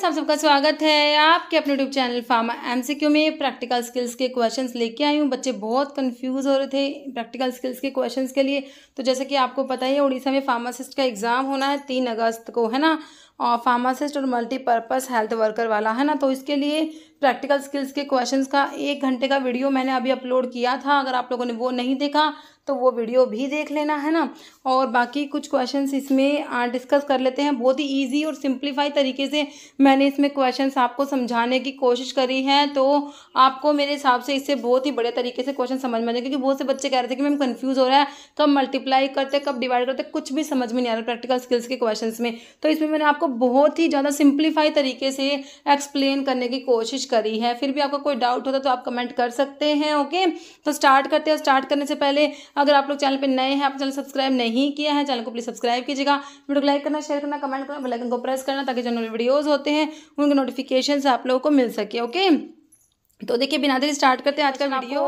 friends आप सबका स्वागत है आपके अपने यूट्यूब चैनल फार्मा एमसीक्यू में प्रैक्टिकल स्किल्स के क्वेश्चंस लेके आई हूँ बच्चे बहुत कंफ्यूज हो रहे थे प्रैक्टिकल स्किल्स के क्वेश्चंस के लिए तो जैसे कि आपको पता ही है उड़ीसा में फार्मासिस्ट का एग्ज़ाम होना है तीन अगस्त को है ना और फार्मासिस्ट और मल्टीपर्पज़ हेल्थ वर्कर वाला है ना तो इसके लिए प्रैक्टिकल स्किल्स के क्वेश्चंस का एक घंटे का वीडियो मैंने अभी अपलोड किया था अगर आप लोगों ने वो नहीं देखा तो वो वीडियो भी देख लेना है ना और बाकी कुछ क्वेश्चंस इसमें डिस्कस कर लेते हैं बहुत ही इजी और सिंप्लीफाई तरीके से मैंने इसमें क्वेश्चंस आपको समझाने की कोशिश करी है तो आपको मेरे हिसाब से इससे बहुत ही बड़े तरीके से क्वेश्चन समझ में आ क्योंकि बहुत से बच्चे कह रहे थे कि मैम कन्फ्यूज़ हो रहा है कब तो मल्टीप्लाई करते कब डिवाइड करते कुछ भी समझ में नहीं आ रहा प्रैक्टिकल स्किल्स के क्वेश्चन में तो इसमें मैंने आपको बहुत ही ज़्यादा सिंप्लीफाई तरीके से एक्सप्लेन करने की कोशिश करी है फिर भी आपका कोई डाउट होता तो आप कमेंट कर सकते हैं ओके तो स्टार्ट करते हैं स्टार्ट करने से पहले अगर आप लोग चैनल पर नए हैं आप चैनल सब्सक्राइब नहीं किया है चैनल को प्लीज़ सब्सक्राइब कीजिएगा वीडियो को लाइक करना शेयर करना कमेंट करना बेलाइकन को प्रेस करना ताकि जो वीडियोज़ होते हैं उनके नोटिफिकेशन आप लोगों को मिल सके ओके तो देखिए बिना देर स्टार्ट करते हैं आज का वीडियो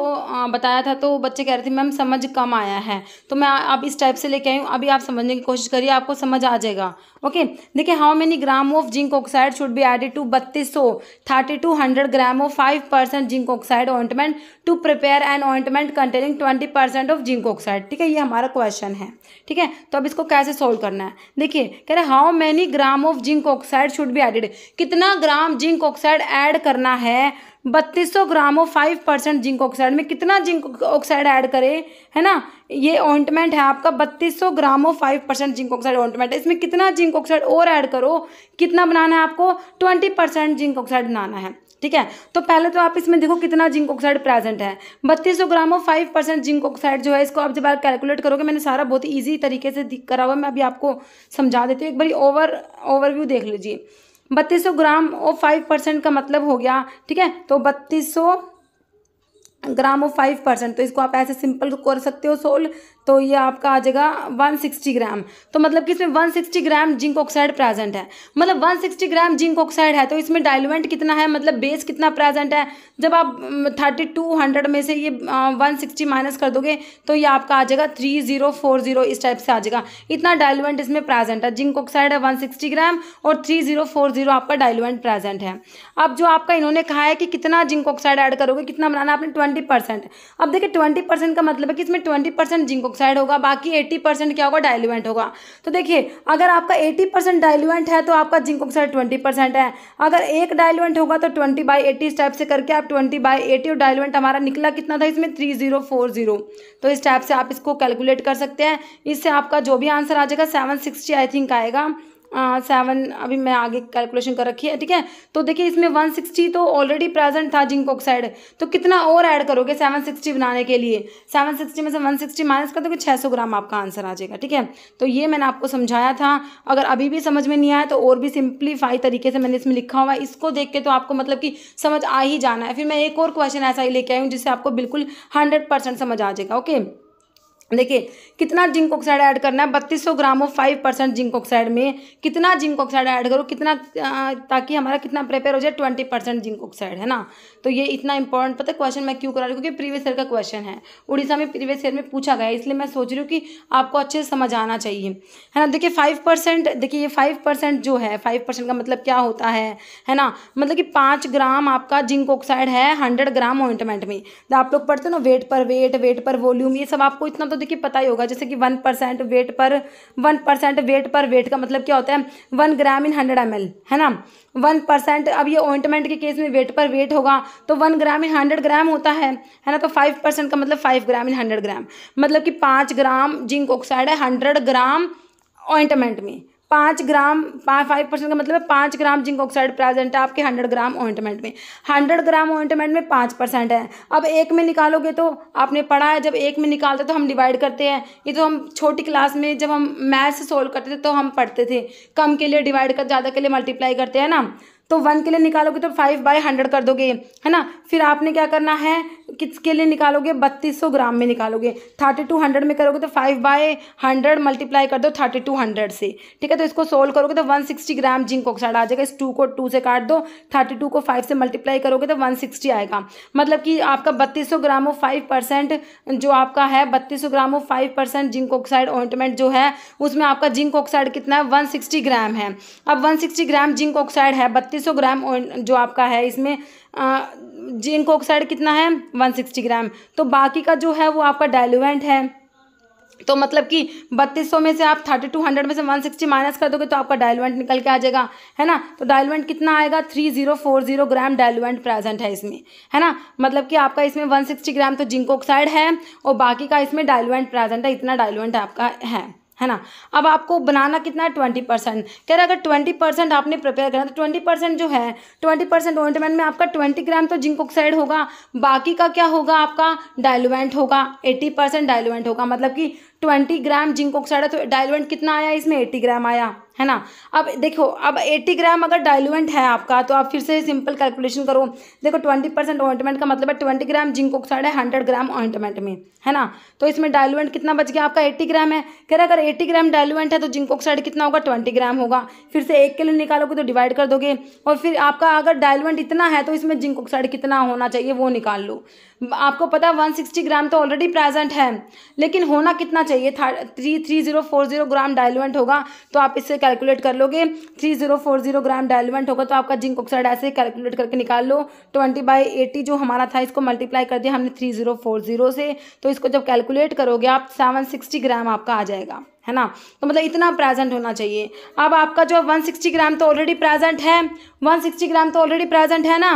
बताया था तो बच्चे कह रहे थे मैम समझ कम आया है तो मैं अब इस टाइप से लेके आई हूँ अभी आप समझने की कोशिश करिए आपको समझ आ जाएगा ओके देखिए how many gram of zinc oxide should be added to बत्तीस सौ thirty two hundred gram of five percent zinc oxide ointment to prepare an ointment containing twenty percent of zinc oxide ठीक है ये हमारा question है ठीक है तो अब इसको कैसे सोल्व करना है देखिए कह रहे how many gram of zinc oxide should be added कितना ग्राम जिंक ऑक्साइड ऐड करना है बत्तीस सौ gram of five percent zinc oxide में कितना जिंक ऑक्साइड ऐड करें है ना ये ऑइंटमेंट है आपका बत्तीस सौ gram of five percent zinc oxide ointment है इसमें कितना जिंक ऑक्साइड और ऐड करो कितना बनाना है आपको ट्वेंटी परसेंट जिंक ऑक्साइड बनाना है ठीक है तो पहले तो आप इसमें देखो कितना जिंक ऑक्साइड प्रेजेंट है बत्तीस सौ gram of five percent zinc oxide जो है इसको आप जब आप कैलकुलेट करोगे मैंने सारा बहुत ईजी तरीके से करा हुआ मैं अभी आपको समझा देती हूँ एक बार ओवर ओवरव्यू देख लीजिए बत्तीस सौ ग्राम और फाइव परसेंट का मतलब हो गया ठीक है तो बत्तीस सौ ग्राम ओ फाइव परसेंट तो इसको आप ऐसे सिंपल कर सकते हो सोल्व तो ये आपका आ जाएगा 160 ग्राम तो मतलब कि इसमें 160 ग्राम जिंक ऑक्साइड प्रेजेंट है मतलब 160 ग्राम जिंक ऑक्साइड है तो इसमें डाइलुएंट कितना है मतलब बेस कितना प्रेजेंट है जब आप थर्टी टू हंड्रेड में से ये वन सिक्सटी माइनस कर दोगे तो ये आपका आ जाएगा थ्री जीरो फोर जीरो इस टाइप से आ जाएगा इतना डायलोवेंट इसमें प्रेजेंट है जिंक ऑक्साइड है वन सिक्सटी ग्राम और थ्री जीरो फोर जीरो आपका डायलोवेंट प्रेजेंट है अब जो आपका इन्होंने कहा है कि कितना जिंक ऑक्साइड ऐड करोगे कितना बनाना आपने ट्वेंटी परसेंट अब देखिए ट्वेंटी परसेंट का मतलब है कि इसमें ट्वेंटी परसेंट जिंक ऑक्साइड होगा बाकी एट्टी परसेंट क्या होगा डायलुएंट होगा तो देखिए अगर आपका एट्टी परसेंट डायलुएंट है तो आपका जिंक ऑक्साइड ट्वेंटी परसेंट है अगर एक डायलुएंट होगा तो ट्वेंटी बाई एटी इस टाइप से करके आप ट्वेंटी बाई एटी और डायलुएंट हमारा निकला कितना था इसमें थ्री जीरो फोर जीरो तो इस टाइप से आप इसको कैलकुलेट कर सकते हैं इससे आपका जो भी आंसर आ जाएगा सेवन सिक्सटी आई थिंक आएगा सेवन अभी मैं आगे कैलकुलेशन कर रखी है ठीक है तो देखिए इसमें वन सिक्सटी तो ऑलरेडी प्रेजेंट था जिंक ऑक्साइड तो कितना और ऐड करोगे सेवन सिक्सटी बनाने के लिए सेवन सिक्सटी में से वन सिक्सटी माइनस कर दोगे छः सौ ग्राम आपका आंसर आ जाएगा ठीक है तो ये मैंने आपको समझाया था अगर अभी भी समझ में नहीं आया तो और भी सिंप्लीफाई तरीके से मैंने इसमें लिखा हुआ है इसको देख के तो आपको मतलब कि समझ आ ही जाना है फिर मैं एक और क्वेश्चन ऐसा ही लेके आई हूँ जिससे आपको बिल्कुल हंड्रेड परसेंट समझ आ जाएगा ओके देखिए कितना जिंक ऑक्साइड ऐड करना है बत्तीस सौ ग्राम हो फाइव परसेंट जिंक ऑक्साइड में कितना जिंक ऑक्साइड ऐड करो कितना ताकि हमारा कितना प्रिपेयर हो जाए ट्वेंटी परसेंट जिंक ऑक्साइड है ना तो ये इतना इंपॉर्टेंट पता है क्वेश्चन मैं क्यों करा रही हूँ क्योंकि प्रीवियस ईयर का क्वेश्चन है उड़ीसा में प्रीवियस ईयर में पूछा गया इसलिए मैं सोच रही हूँ कि आपको अच्छे से समझ आना चाहिए है ना देखिए फाइव परसेंट देखिए ये फाइव परसेंट जो है फाइव परसेंट का मतलब क्या होता है है ना मतलब कि पाँच ग्राम आपका जिंक ऑक्साइड है हंड्रेड ग्राम ऑइंटमेंट में आप लोग पढ़ते हो ना वेट पर वेट वेट पर वॉल्यूम ये सब आपको इतना तो देखिए पता ही होगा जैसे कि one percent weight per one percent weight per weight का मतलब क्या होता है one gram in hundred M है ना वन परसेंट अब ये ऑइंटमेंट के केस में वेट पर वेट होगा तो one gram in hundred gram होता है है ना तो फाइव परसेंट का मतलब five gram in hundred gram मतलब कि पाँच ग्राम जिंक ऑक्साइड है हंड्रेड ग्राम ऑइंटमेंट में पाँच ग्राम फाइव परसेंट का मतलब है पाँच ग्राम जिंक ऑक्साइड प्रेजेंट है आपके हंड्रेड ग्राम ऑइंटमेंट में हंड्रेड ग्राम ऑइंटमेंट में पाँच परसेंट है अब एक में निकालोगे तो आपने पढ़ा है जब एक में निकालते तो हम डिवाइड करते हैं ये तो हम छोटी क्लास में जब हम मैथ्स सोल्व करते थे तो हम पढ़ते थे कम के लिए डिवाइड कर ज़्यादा के लिए मल्टीप्लाई करते हैं ना तो वन के लिए निकालोगे तो फाइव बाई हंड्रेड कर दोगे है ना फिर आपने क्या करना है किसके लिए निकालोगे बत्तीस सौ ग्राम में निकालोगे थर्टी टू हंड्रेड में करोगे तो फाइव बाय हंड्रेड मल्टीप्लाई कर दो थर्टी टू हंड्रेड से ठीक है तो इसको सोल्व करोगे तो one sixty gram zinc oxide आ जाएगा इस टू को टू से काट दो थर्टी टू को फाइव से मल्टीप्लाई करोगे तो वन सिक्सटी आएगा मतलब कि आपका बत्तीस सौ ग्राम ऑफ फाइव परसेंट जो आपका है बत्तीस सौ gram of five percent zinc oxide ointment जो है उसमें आपका जिंक ऑक्साइड कितना है वन सिक्सटी ग्राम है अब one sixty gram zinc oxide है बत्तीस सौ ग्राम जो आपका है इसमें जिंक ऑक्साइड कितना है 160 ग्राम तो बाकी का जो है वो आपका डाइल्यूवेंट है तो मतलब कि बत्तीस सौ में से आप थर्टी टू हंड्रेड में से वन सिक्सटी माइनस कर दोगे तो आपका डायलवेंट निकल के आ जाएगा है ना तो डायलवेंट कितना आएगा three zero four zero gram diluent present है इसमें है ना मतलब कि आपका इसमें वन सिक्सटी ग्राम तो जिंक ऑक्साइड है और बाकी का इसमें डायलवेंट प्रेजेंट है इतना डायलवेंट आपका है है ना अब आपको बनाना कितना है ट्वेंटी परसेंट कह रहे अगर ट्वेंटी परसेंट आपने प्रिपेयर करना तो ट्वेंटी परसेंट जो है ट्वेंटी परसेंट ऑइंटमेंट में आपका ट्वेंटी ग्राम तो जिंक ऑक्साइड होगा बाकी का क्या होगा आपका डायलोवेंट होगा एट्टी परसेंट डायलोवेंट होगा मतलब कि ट्वेंटी ग्राम जिंक ऑक्साइड है तो डाइलुएंट कितना आया इसमें एट्टी ग्राम आया है ना अब देखो अब 80 ग्राम अगर डायलोवेंट है आपका तो आप फिर से सिंपल कैलकुलेशन करो देखो 20 परसेंट ऑइंटमेंट का मतलब है 20 ग्राम जिंक ऑक्साइड है 100 ग्राम ऑइंटमेंट में है ना तो इसमें डायलोवेंट कितना बच गया आपका 80 ग्राम है कह रहे अगर 80 ग्राम डायलोवेंट है तो जिंक ऑक्साइड कितना होगा ट्वेंटी ग्राम होगा फिर से एक किलो निकालोगे तो डिवाइड कर दोगे और फिर आपका अगर डायलोवेंट इतना है तो इसमें जिंक ऑक्साइड कितना होना चाहिए वो निकाल लो आपको पता है वन सिक्सटी ग्राम तो ऑलरेडी प्रेजेंट है लेकिन होना कितना चाहिए three three zero four zero gram diluent होगा तो आप इससे कैलकुलेट कर लोगे three zero four zero gram diluent होगा तो आपका जिंक ऑक्साइड ऐसे कैलकुलेट करके निकाल लो ट्वेंटी बाई एटी जो हमारा था इसको मल्टीप्लाई कर दिया हमने थ्री जीरो फोर जीरो से तो इसको जब कैलकुलेट करोगे आप सेवन सिक्सटी ग्राम आपका आ जाएगा है ना तो मतलब इतना प्रेजेंट होना चाहिए अब आपका जो 160 ग्राम तो ऑलरेडी प्रेजेंट है 160 ग्राम तो ऑलरेडी प्रेजेंट है ना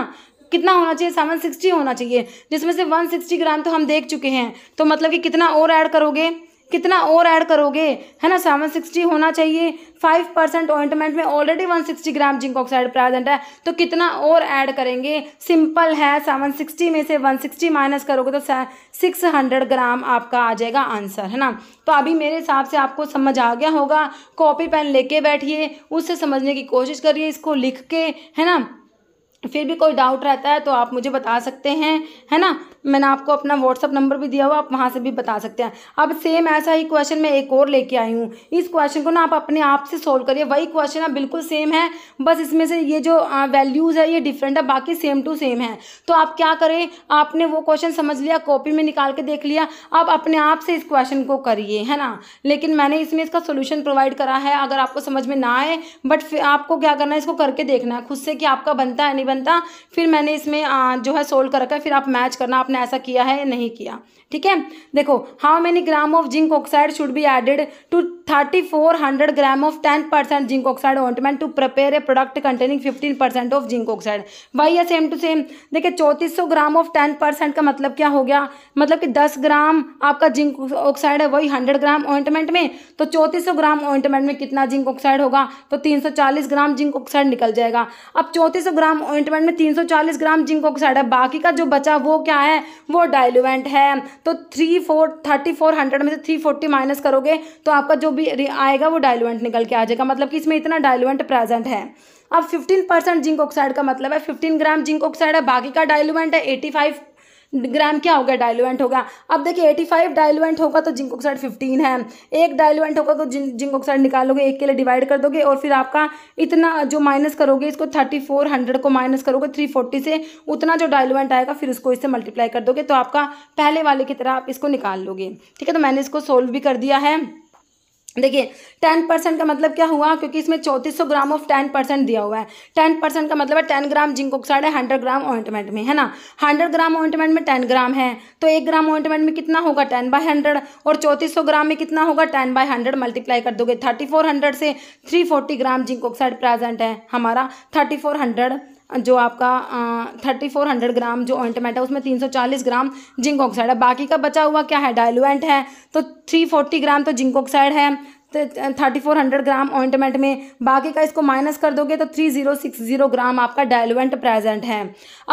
कितना होना चाहिए सेवन सिक्सटी होना चाहिए जिसमें से वन सिक्सटी ग्राम तो हम देख चुके हैं तो मतलब कि कितना और ऐड करोगे कितना और ऐड करोगे है ना सेवन सिक्सटी होना चाहिए फाइव परसेंट ऑइंटमेंट में already one sixty gram zinc oxide present है तो कितना और ऐड करेंगे सिंपल है सेवन सिक्सटी में से वन सिक्सटी माइनस करोगे तो सिक्स हंड्रेड ग्राम आपका आ जाएगा आंसर है ना तो अभी मेरे हिसाब से आपको समझ आ गया होगा कॉपी पेन लेके बैठिए उससे समझने की कोशिश करिए इसको लिख के है ना फिर भी कोई डाउट रहता है तो आप मुझे बता सकते हैं है ना मैंने आपको अपना व्हाट्सअप नंबर भी दिया हुआ आप वहाँ से भी बता सकते हैं अब सेम ऐसा ही क्वेश्चन मैं एक और लेके आई हूँ इस क्वेश्चन को ना आप अपने आप से सोल्व करिए वही क्वेश्चन ना बिल्कुल सेम है बस इसमें से ये जो वैल्यूज़ है ये डिफरेंट है बाकी सेम टू सेम है तो आप क्या करें आपने वो क्वेश्चन समझ लिया कॉपी में निकाल के देख लिया आप अपने आप से इस क्वेश्चन को करिए है ना लेकिन मैंने इसमें इसका सोल्यूशन प्रोवाइड करा है अगर आपको समझ में ना आए बट आपको क्या करना है इसको करके देखना है खुद से कि आपका बनता है नहीं बनता फिर मैंने इसमें जो है सोल्व कर रखा है फिर आप मैच करना आपने ऐसा किया है या नहीं किया ठीक है देखो how many gram of zinc oxide should be added to thirty four hundred gram of ten percent zinc oxide ointment to prepare a product containing fifteen percent of zinc oxide वही है सेम टू सेम देखिए चौतीस सौ gram of ten percent का मतलब क्या हो गया मतलब कि दस ग्राम आपका जिंक ऑक्साइड है वही हंड्रेड ग्राम ऑइंटमेंट में तो चौतीस सौ ग्राम ऑइंटमेंट में कितना जिंक ऑक्साइड होगा तो तीन सौ चालीस ग्राम जिंक ऑक्साइड निकल जाएगा अब चौतीस सौ ग्राम ऑइंटमेंट में तीन सौ चालीस ग्राम जिंक ऑक्साइड है बाकी का जो बचा वो क्या है वो डायलुवेंट है तो three four thirty four hundred में से थ्री फोर्टी माइनस करोगे तो आपका जो भी आएगा वो डायलुएंट निकल के आ जाएगा मतलब कि इसमें इतना डायलुएंट प्रेजेंट है अब फिफ्टीन परसेंट जिंक ऑक्साइड का मतलब है फिफ्टीन ग्राम जिंक ऑक्साइड है बाकी का डायलुएंट है एटी फाइव ग्राम क्या होगा डायलोवेंट होगा अब देखिए एटी फाइव डायलोवेंट होगा तो जिंक ऑक्साइड फिफ्टीन है एक डायलोवेंट होगा तो जिंक ऑक्साइड निकालोगे एक के लिए डिवाइड कर दोगे और फिर आपका इतना जो माइनस करोगे इसको थर्टी फोर हंड्रेड को माइनस करोगे थ्री फोर्टी से उतना जो डायलोवेंट आएगा फिर उसको इससे मल्टीप्लाई कर दोगे तो आपका पहले वाले की तरह आप इसको निकाल लोगे ठीक है तो मैंने इसको सोल्व भी कर दिया है देखिए टेन परसेंट का मतलब क्या हुआ क्योंकि इसमें चौंतीस सौ ग्राम ऑफ टेन परसेंट दिया हुआ है टेन परसेंट का मतलब है टेन ग्राम जिंक ऑक्साइड है हंड्रेड ग्राम ऑइंटमेंट में है ना हंड्रेड ग्राम ऑइंटमेंट में टेन ग्राम है तो एक ग्राम ऑइंटमेंट में कितना होगा टेन बाय हंड्रेड और चौंतीस सौ ग्राम में कितना होगा टेन बाय हंड्रेड मल्टीप्लाई कर दोगे थर्टी फोर हंड्रेड से three forty gram zinc oxide present है हमारा थर्टी फोर हंड्रेड जो आपका थर्टी फोर हंड्रेड ग्राम जो ऑइंटमेंट है उसमें तीन सौ चालीस ग्राम जिंक ऑक्साइड है बाकी का बचा हुआ क्या है डायलुएंट है तो थ्री फोर्टी ग्राम तो जिंक ऑक्साइड है thirty four hundred gram ointment में बाकी का इसको माइनस कर दोगे तो three zero six zero gram आपका डायलोवेंट प्रेजेंट है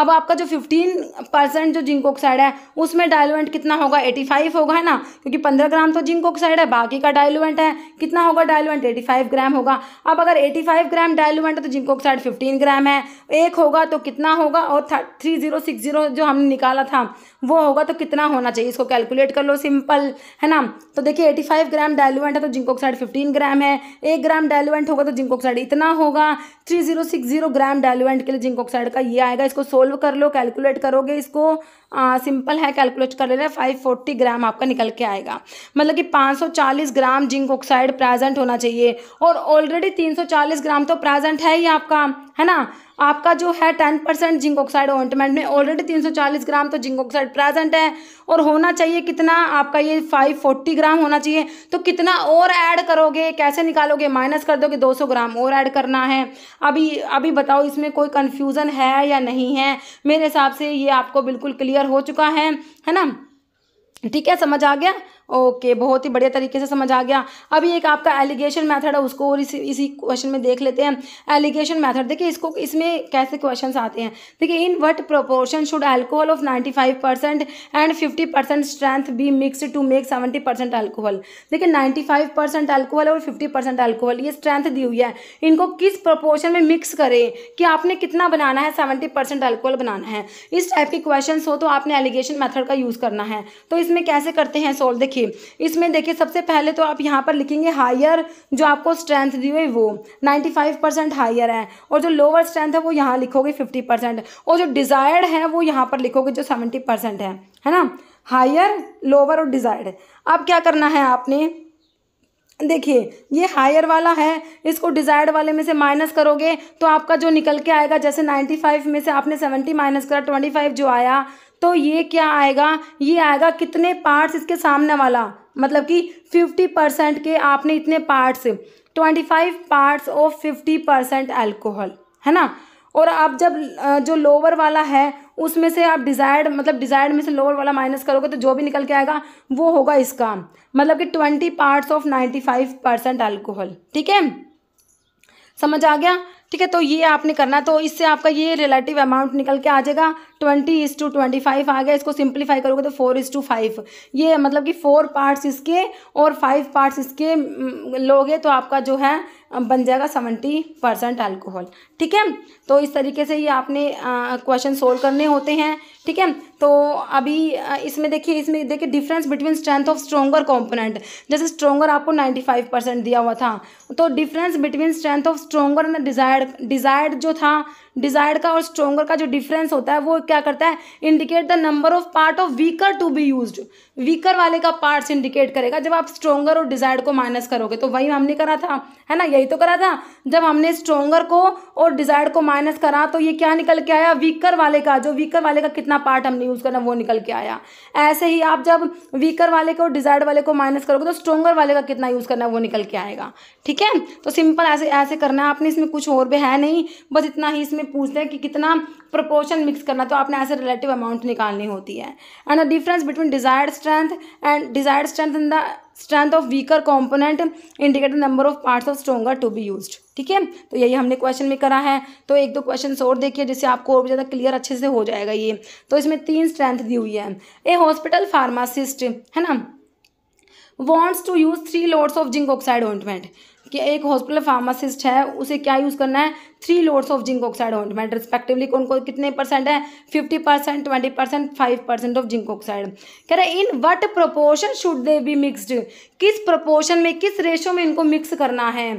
अब आपका जो फिफ्टीन परसेंट जो जिंक ऑक्साइड है उसमें डायलोवेंट कितना होगा एटी फाइव होगा है ना क्योंकि पंद्रह ग्राम तो जिंक ऑक्साइड है बाकी का डायलोवेंट है कितना होगा डायलोवेंट एटी फाइव ग्राम होगा अब अगर एटी फाइव ग्राम डायलोवेंट है तो जिंक ऑक्साइड फिफ्टीन ग्राम है एक होगा तो कितना होगा और थ्री जीरो सिक्स जीरो जो हमने निकाला था वो होगा तो कितना होना चाहिए इसको कैलकुलेट कर लो सिंपल है ना तो देखिए एटी फाइव ग्राम डायलोवेंट है तो zinc oxide oxide fifteen gram है एक ग्राम डायलुएंट होगा तो जिंक ऑक्साइड इतना होगा three zero six zero gram diluent के लिए जिंक ऑक्साइड का ये आएगा इसको सोल्व कर लो कैलकुलेट करोगे इसको आ, सिंपल है कैलकुलेट कर लेना फाइव फोर्टी ग्राम आपका निकल के आएगा मतलब कि पाँच सौ चालीस ग्राम जिंक ऑक्साइड प्रेजेंट होना चाहिए और ऑलरेडी तीन सौ चालीस ग्राम तो प्रेजेंट है ही आपका है ना आपका जो है ten percent zinc oxide ointment में ऑलरेडी तीन सौ चालीस ग्राम तो जिंक ऑक्साइड प्रेजेंट है और होना चाहिए कितना आपका ये फाइव फोर्टी ग्राम होना चाहिए तो कितना और ऐड करोगे कैसे निकालोगे माइनस कर दोगे दो सौ ग्राम और ऐड करना है अभी अभी बताओ इसमें कोई कन्फ्यूज़न है या नहीं है मेरे हिसाब से ये आपको बिल्कुल क्लियर हो चुका है है ना ठीक है समझ आ गया ओके बहुत ही बढ़िया तरीके से समझ आ गया अभी एक आपका एलिगेशन मेथड है उसको और इसी इसी क्वेश्चन में देख लेते हैं एलिगेशन मेथड देखिए इसको इसमें कैसे क्वेश्चन आते हैं देखिए in what proportion should alcohol of ninety five percent and fifty percent strength be mix to make seventy percent alcohol देखिए नाइन्टी फाइव परसेंट एल्कोहल और फिफ्टी परसेंट एल्कोहल ये स्ट्रेंथ दी हुई है इनको किस प्रोपोर्शन में मिक्स करें कि आपने कितना बनाना है सेवेंटी परसेंट एल्कोहल बनाना है इस टाइप के क्वेश्चन हो तो आपने एलिगेशन मैथड का यूज़ करना है तो इसमें कैसे करते हैं सोल्व देखिए इसमें देखिए सबसे पहले तो आप यहाँ पर लिखेंगे हायर जो आपको स्ट्रेंथ दी हुई वो नाइन्टी फाइव परसेंट हायर है और जो लोअर स्ट्रेंथ है वो यहाँ लिखोगे फिफ्टी परसेंट और जो डिज़ायर्ड है वो यहाँ पर लिखोगे जो सेवेंटी परसेंट है है ना हायर लोअर और डिज़ायर्ड अब क्या करना है आपने देखिए ये हायर वाला है इसको डिज़ायर्ड वाले में से माइनस करोगे तो आपका जो निकल के आएगा जैसे 95 में से आपने 70 माइनस करा 25 जो आया तो ये क्या आएगा ये आएगा कितने पार्ट्स इसके सामने वाला मतलब कि फिफ्टी परसेंट के आपने इतने parts twenty five parts of fifty percent alcohol है ना और आप जब जो लोअर वाला है उसमें से आप डिज़ायर्ड मतलब डिज़ायर्ड में से लोअर वाला माइनस करोगे तो जो भी निकल के आएगा वो होगा इसका मतलब कि twenty parts of ninety five percent alcohol ठीक है समझ आ गया ठीक है तो ये आपने करना तो इससे आपका ये रिलेटिव अमाउंट निकल के आ जाएगा twenty is to twenty five आ गया इसको सिंप्लीफाई करोगे तो फोर इज टू फाइव ये मतलब कि फोर पार्ट्स इसके और फाइव पार्ट्स इसके हम्म, लोगे तो आपका जो है बन जाएगा सेवेंटी परसेंट अल्कोहल ठीक है तो इस तरीके से ये आपने क्वेश्चन सोल्व करने होते हैं ठीक है तो अभी इसमें देखिए इसमें देखिए difference between strength of stronger component जैसे स्ट्रोंगर आपको नाइन्टी फाइव परसेंट दिया हुआ था तो difference between strength of stronger and desired desired जो था डिजायर्ड का और स्ट्रोंगर का जो डिफरेंस होता है वो क्या करता है indicate the number of part of weaker to be use weaker वाले का पार्ट्स इंडिकेट करेगा जब आप स्ट्रोंगर और डिजायर्ड को माइनस करोगे तो वही हमने करा था है ना यही तो करा था जब हमने स्ट्रोंगर को और डिजायर्ड को माइनस करा तो ये क्या निकल के आया वीकर वाले का जो वीकर वाले का कितना पार्ट हमने यूज़ करना वो निकल के आया ऐसे ही आप जब वीकर वाले को और डिजायर्ड वाले को माइनस करोगे तो स्ट्रोंगर वाले का कितना यूज़ करना वो निकल के आएगा ठीक है तो सिंपल ऐसे ऐसे करना है आपने इसमें कुछ और भी है नहीं बस इतना ही इसमें पूछते हैं कि कितना प्रपोर्शन मिक्स करना तो आपने ऐसे रिलेटिव अमाउंट निकालनी होती है and the difference between desired strength and desired strength in the strength of weaker component indicator number of parts of stronger to be use ठीक है तो यही हमने क्वेश्चन में करा है तो एक दो क्वेश्चन और देखिए जिससे आपको और भी ज़्यादा क्लियर अच्छे से हो जाएगा ये तो इसमें तीन स्ट्रेंथ दी हुई है ए हॉस्पिटल फार्मासिस्ट है ना wants to use three loads of zinc oxide ointment कि एक हॉस्पिटल फार्मासिस्ट है उसे क्या यूज़ करना है three loads of zinc oxide ointment respectively उनको कितने परसेंट है fifty percent twenty percent five percent of zinc oxide कह रहे in what proportion should they be mixed किस प्रोपोर्शन में किस रेशो में इनको मिक्स करना है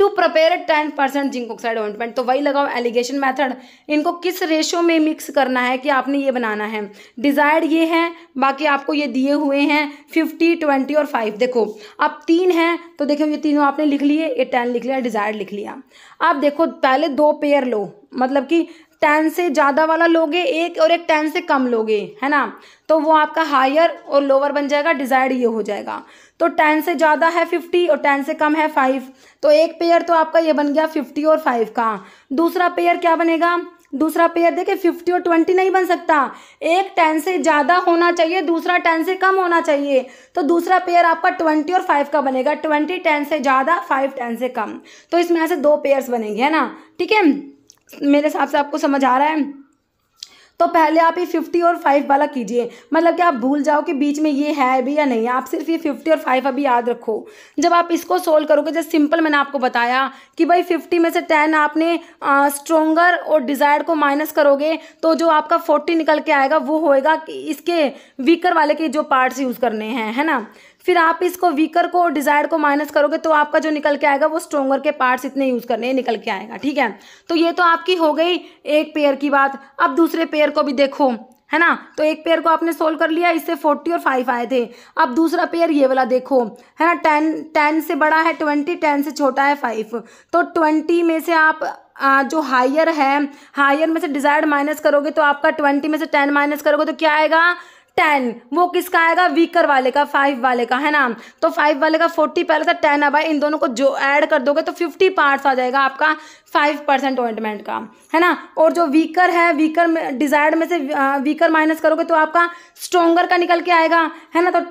to prepare ten percent zinc oxide ointment तो वही लगाओ एलिगेशन मेथड इनको किस रेशो में मिक्स करना है कि आपने ये बनाना है डिजायर्ड ये है बाकी आपको ये दिए हुए हैं फिफ्टी ट्वेंटी और फाइव देखो अब तीन हैं तो देखो ये तीनों आपने लिख लिए ये टेन लिख लिया डिजायर्ड लिख लिया अब देखो पहले दो पेयर लो मतलब कि टेन से ज़्यादा वाला लोगे एक और एक टेन से कम लोगे है ना तो वो आपका हायर और लोअर बन जाएगा डिजायर्ड ये हो जाएगा तो टेन से ज़्यादा है फिफ्टी और टेन से कम है फाइव तो एक पेयर तो आपका ये बन गया फिफ्टी और फाइव का दूसरा पेयर क्या बनेगा दूसरा पेयर देखे फिफ्टी और ट्वेंटी नहीं बन सकता एक टेन से ज़्यादा होना चाहिए दूसरा टेन से कम होना चाहिए तो दूसरा पेयर आपका ट्वेंटी और फाइव का बनेगा ट्वेंटी टेन से ज़्यादा फाइव टेन से कम तो इसमें ऐसे दो पेयर्स बनेंगे है ना ठीक है मेरे हिसाब से आपको समझ आ रहा है तो पहले आप ये फिफ्टी और फाइव वाला कीजिए मतलब कि आप भूल जाओ कि बीच में ये है भी या नहीं आप सिर्फ ये फिफ्टी और फाइव अभी याद रखो जब आप इसको सोल्व करोगे जैसे सिंपल मैंने आपको बताया कि भाई फिफ्टी में से टेन आपने स्ट्रोंगर और डिजायर को माइनस करोगे तो जो आपका फोर्टी निकल के आएगा वो होएगा कि इसके वीकर वाले के जो पार्ट्स यूज़ करने हैं है ना फिर आप इसको वीकर को और डिजायर को माइनस करोगे तो आपका जो निकल के आएगा वो स्ट्रोंगर के पार्ट्स इतने यूज़ करने निकल के आएगा ठीक है तो ये तो आपकी हो गई एक पेयर की बात अब दूसरे पेयर को भी देखो है ना तो एक पेयर को आपने सोल्व कर लिया इससे फोर्टी और फाइव आए थे अब दूसरा पेयर ये वाला देखो है ना टेन टेन से बड़ा है ट्वेंटी टेन से छोटा है फाइव तो ट्वेंटी में से आप आ, जो हायर है हायर में से डिज़ायर माइनस करोगे तो आपका ट्वेंटी में से टेन माइनस करोगे तो क्या आएगा टेन वो किसका आएगा वीकर वाले का फाइव वाले का है ना तो फाइव वाले का फोर्टी पहले था टेन अब इन दोनों को जो ऐड कर दोगे तो फिफ्टी पार्ट्स आ जाएगा आपका फाइव परसेंट ऑइंटमेंट का है ना और जो वीकर है वीकर डिजायर्ड में से वीकर माइनस करोगे तो आपका स्ट्रोंगर का निकल के आएगा है ना तो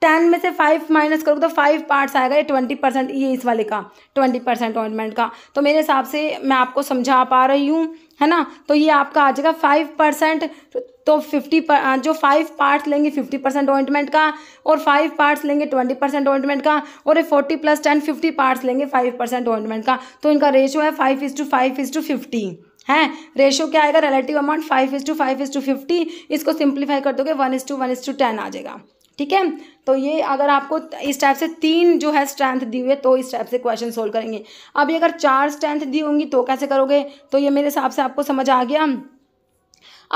टेन में से फाइव माइनस करोगे तो फाइव पार्ट्स आएगा ये ट्वेंटी परसेंट ये इस वाले का ट्वेंटी परसेंट ऑइंटमेंट का तो मेरे हिसाब से मैं आपको समझा पा रही हूँ है ना तो ये आपका आ जाएगा फाइव परसेंट तो फिफ्टी जो फाइव पार्ट्स लेंगे फिफ्टी परसेंट ऑइंटमेंट का और फाइव पार्ट्स लेंगे ट्वेंटी परसेंट ऑइंटमेंट का और ये forty plus ten fifty parts लेंगे फाइव परसेंट ऑइंटमेंट का तो इनका रेशो है five is to five is to fifty है रेशो क्या आएगा relative amount five is to five is to fifty इसको सिंप्लीफाई कर दोगे one is to one is to ten आ जाएगा ठीक है तो ये अगर आपको इस टाइप से तीन जो है स्ट्रेंथ दी हुई है तो इस टाइप से क्वेश्चन सोल्व करेंगे अब ये अगर चार स्ट्रेंथ दी होंगी तो कैसे करोगे तो ये मेरे हिसाब से आपको समझ आ गया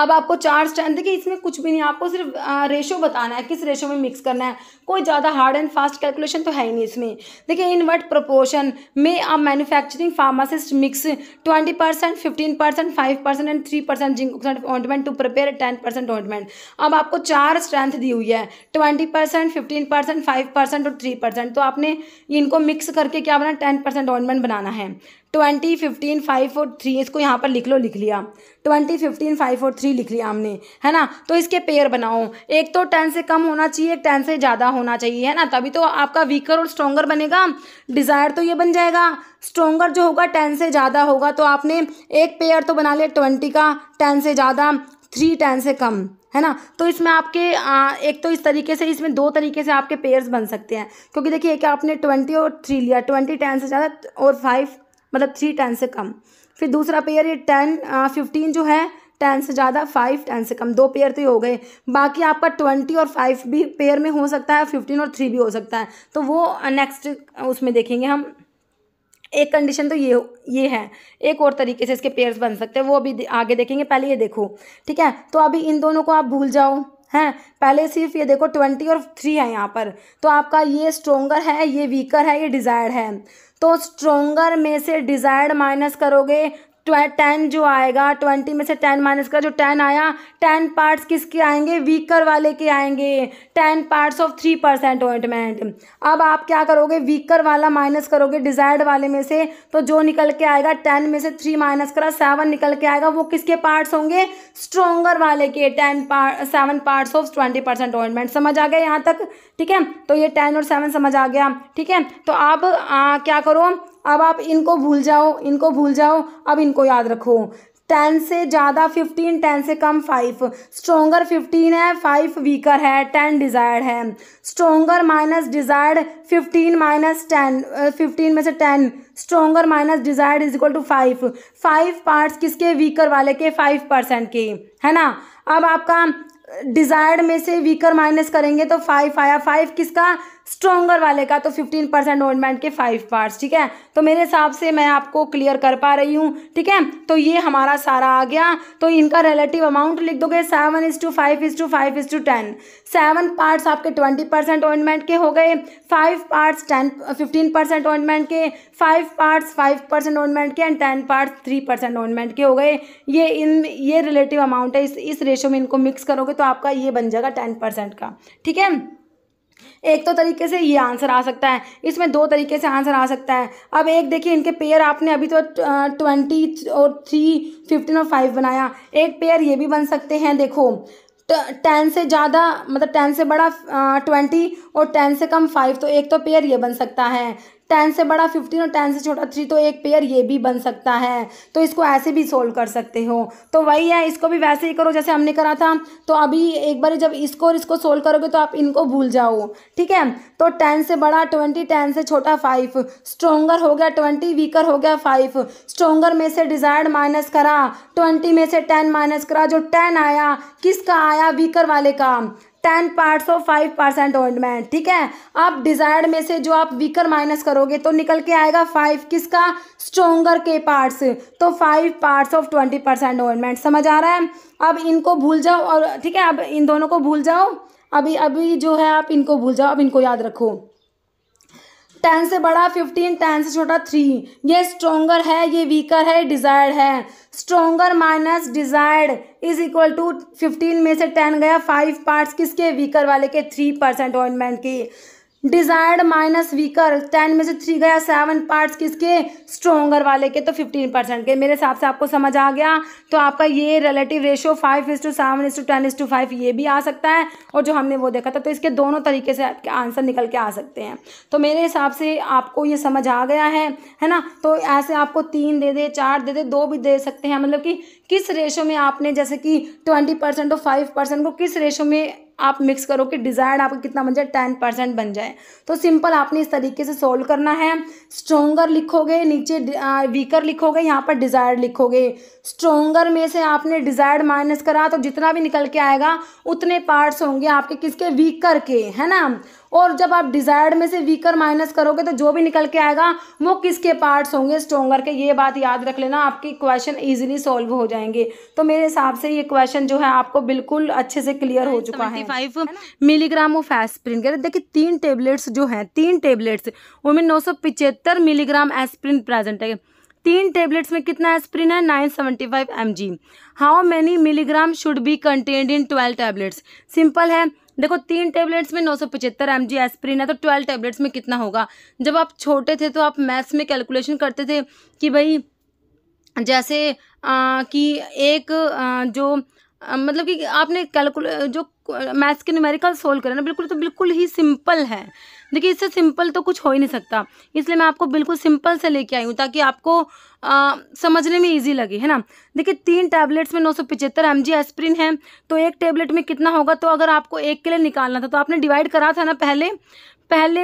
अब आपको चार स्टैंड देखिए इसमें कुछ भी नहीं आपको सिर्फ रेशो बताना है किस रेशो में मिक्स करना है कोई ज़्यादा हार्ड एंड फास्ट कैलकुलेशन तो है ही नहीं इसमें देखिए इन वट प्रोपोर्शन में आप manufacturing pharmacist mix twenty percent fifteen percent five percent and three percent zinc ointment to prepare ten percent ointment अब आपको चार स्ट्रेंथ दी हुई है twenty percent fifteen percent five percent और थ्री परसेंट तो आपने इनको मिक्स करके क्या बना टेन परसेंट ऑइंटमेंट बनाना है twenty fifteen five four three इसको यहाँ पर लिख लो लिख लिया twenty fifteen five four three लिख लिया हमने है ना तो इसके पेयर बनाओ एक तो टेन से कम होना चाहिए एक टेन से ज़्यादा होना चाहिए है ना तभी तो आपका वीकर और स्ट्रोंगर बनेगा डिज़ायर तो ये बन जाएगा स्ट्रोंगर जो होगा टेन से ज़्यादा होगा तो आपने एक पेयर तो बना लिया ट्वेंटी का टेन से ज़्यादा थ्री टेन से कम है ना तो इसमें आपके आ, एक तो इस तरीके से इसमें दो तरीके से आपके पेयर्स बन सकते हैं क्योंकि देखिए एक आपने ट्वेंटी और थ्री लिया ट्वेंटी टेन से ज़्यादा और फाइव मतलब थ्री टेन से कम फिर दूसरा पेयर ये टेन फिफ्टीन जो है टेन से ज़्यादा फाइव टेन से कम दो पेयर तो ये हो गए बाकी आपका ट्वेंटी और फाइव भी पेयर में हो सकता है फिफ्टीन और थ्री भी हो सकता है तो वो नेक्स्ट उसमें देखेंगे हम एक कंडीशन तो ये ये है एक और तरीके से इसके पेयर्स बन सकते हैं वो अभी आगे देखेंगे पहले ये देखो ठीक है तो अभी इन दोनों को आप भूल जाओ हैं पहले सिर्फ ये देखो ट्वेंटी और थ्री है यहाँ पर तो आपका ये स्ट्रोंगर है ये वीकर है ये डिज़ायर्ड है तो स्ट्रोंगर में से डिज़ायर्ड माइनस करोगे टेन जो आएगा ट्वेंटी में से टेन माइनस का जो टेन आया टेन पार्ट्स किसके आएंगे वीकर वाले के आएंगे ten parts of three percent ointment अब आप क्या करोगे वीकर वाला माइनस करोगे डिजायर्ड वाले में से तो जो निकल के आएगा टेन में से थ्री माइनस करा सेवन निकल के आएगा वो किसके पार्ट्स होंगे स्ट्रोंगर वाले के ten part seven parts of twenty percent ointment समझ आ गया यहाँ तक ठीक है तो ये टेन और सेवन समझ आ गया ठीक है तो आप आ, क्या करो अब आप इनको भूल जाओ इनको भूल जाओ अब इनको याद रखो टेन से ज़्यादा फिफ्टीन टेन से कम फाइव स्ट्रोंगर फिफ्टीन है फाइव वीकर है टेन डिज़ायर्ड है stronger minus desired fifteen minus ten fifteen में से ten stronger minus desired is equal to five five parts किसके वीकर वाले के फाइव परसेंट के है ना अब आपका डिज़ायर्ड में से वीकर माइनस करेंगे तो फाइव आया फाइव किसका स्ट्रोंगर वाले का तो फिफ्टीन परसेंट ऑइंटमेंट के फाइव पार्ट्स ठीक है तो मेरे हिसाब से मैं आपको क्लियर कर पा रही हूँ ठीक है तो ये हमारा सारा आ गया तो इनका रिलेटिव अमाउंट लिख दोगे seven is to five is to five is to ten seven parts आपके ट्वेंटी परसेंट ऑइंटमेंट के हो गए five parts ten fifteen percent ointment के five parts five percent ointment के and ten parts three percent ointment के हो गए ये इन ये रिलेटिव अमाउंट है इस इस रेशो में इनको मिक्स करोगे तो आपका ये बन जाएगा टेन परसेंट का ठीक है एक तो तरीके से ये आंसर आ सकता है इसमें दो तरीके से आंसर आ सकता है अब एक देखिए इनके पेयर आपने अभी तो ट्वेंटी और थ्री फिफ्टीन और फाइव बनाया एक पेयर ये भी बन सकते हैं देखो टेन से ज़्यादा मतलब टेन से बड़ा ट्वेंटी और टेन से कम फाइव तो एक तो पेयर ये बन सकता है टेन से बड़ा फिफ्टीन और टेन से छोटा थ्री तो एक पेयर ये भी बन सकता है तो इसको ऐसे भी सोल्व कर सकते हो तो वही है इसको भी वैसे ही करो जैसे हमने करा था तो अभी एक बार जब इसको और इसको सोल्व करोगे तो आप इनको भूल जाओ ठीक है तो टेन से बड़ा ट्वेंटी टेन से छोटा फाइव स्ट्रोंगर हो गया ट्वेंटी वीकर हो गया फाइव स्ट्रोंगर में से डिजायर्ड माइनस करा ट्वेंटी में से टेन माइनस करा जो टेन आया किसका आया वीकर वाले का टेन पार्ट्स और फाइव परसेंट ऑइंटमेंट ठीक है अब डिजायर्ड में से जो आप वीकर माइनस करोगे तो निकल के आएगा फाइव किसका स्ट्रोंगर के पार्ट्स तो five parts of twenty percent ointment समझ आ रहा है अब इनको भूल जाओ और ठीक है अब इन दोनों को भूल जाओ अभी अभी जो है आप इनको भूल जाओ अब इनको याद रखो टेन से बड़ा फिफ्टीन टेन से छोटा थ्री ये स्ट्रोंगर है ये वीकर है डिजायर्ड है stronger minus desired is equal to fifteen में से टेन गया फाइव पार्ट्स किसके वीकर वाले के थ्री परसेंट ऑइनमेंट की डिजायर्ड माइनस वीकर टेन में से थ्री गया सेवन पार्ट्स किसके स्ट्रोंगर वाले के तो फिफ्टीन परसेंट के मेरे हिसाब से आपको समझ आ गया तो आपका ये relative ratio five is to seven is to ten is to five ये भी आ सकता है और जो हमने वो देखा था तो इसके दोनों तरीके से आपके आंसर निकल के आ सकते हैं तो मेरे हिसाब से आपको ये समझ आ गया है है ना तो ऐसे आपको तीन दे दे चार दे दे दो भी दे सकते हैं मतलब कि किस रेशो में आपने जैसे कि ट्वेंटी परसेंट और फाइव परसेंट को किस रेशो में आप मिक्स करो कि डिज़ायर्ड आपका कितना बन जाए टेन परसेंट बन जाए तो सिंपल आपने इस तरीके से सोल्व करना है स्ट्रोंगर लिखोगे नीचे वीकर लिखोगे यहाँ पर डिज़ायर्ड लिखोगे स्ट्रोंगर में से आपने डिज़ायर्ड माइनस करा तो जितना भी निकल के आएगा उतने पार्ट्स होंगे आपके किसके वीकर के है ना और जब आप डिजायर्ड में से वीकर माइनस करोगे तो जो भी निकल के आएगा वो किसके पार्ट्स होंगे स्ट्रोंगर के ये बात याद रख लेना आपके क्वेश्चन ईजिली सॉल्व हो जाएंगे तो मेरे हिसाब से ये क्वेश्चन जो है आपको बिल्कुल अच्छे से क्लियर हो चुका है फाइव मिलीग्राम ऑफ एस्प्रिन कह रहे देखिए तीन टेबलेट्स जो हैं तीन टेबलेट्स उनमें नौ मिलीग्राम एस्प्रिन प्रेजेंट है तीन टेबलेट्स में कितना एस्प्रिन है 975 seventy five M G how many milligram should be contained in twelve tablets simple है देखो तीन टेबलेट्स में नौ सौ पचहत्तर एम जी एस्प्रिन है तो ट्वेल्व टेबलेट्स में कितना होगा जब आप छोटे थे तो आप मैथ्स में कैलकुलेशन करते थे कि भाई जैसे आ, कि एक आ, जो मतलब कि आपने कैलकुल जो मैथ्स के न्यूमेरिकल सोल्व करें ना बिल्कुल तो बिल्कुल ही सिंपल है देखिए इससे सिंपल तो कुछ हो ही नहीं सकता इसलिए मैं आपको बिल्कुल सिंपल से लेके आई हूँ ताकि आपको आ, समझने में इजी लगे है ना देखिए तीन टैबलेट्स में नौ सौ पिचहत्तर एम जी एस्प्रिन है तो एक टैबलेट में कितना होगा तो अगर आपको एक के लिए निकालना था तो आपने डिवाइड करा था ना पहले पहले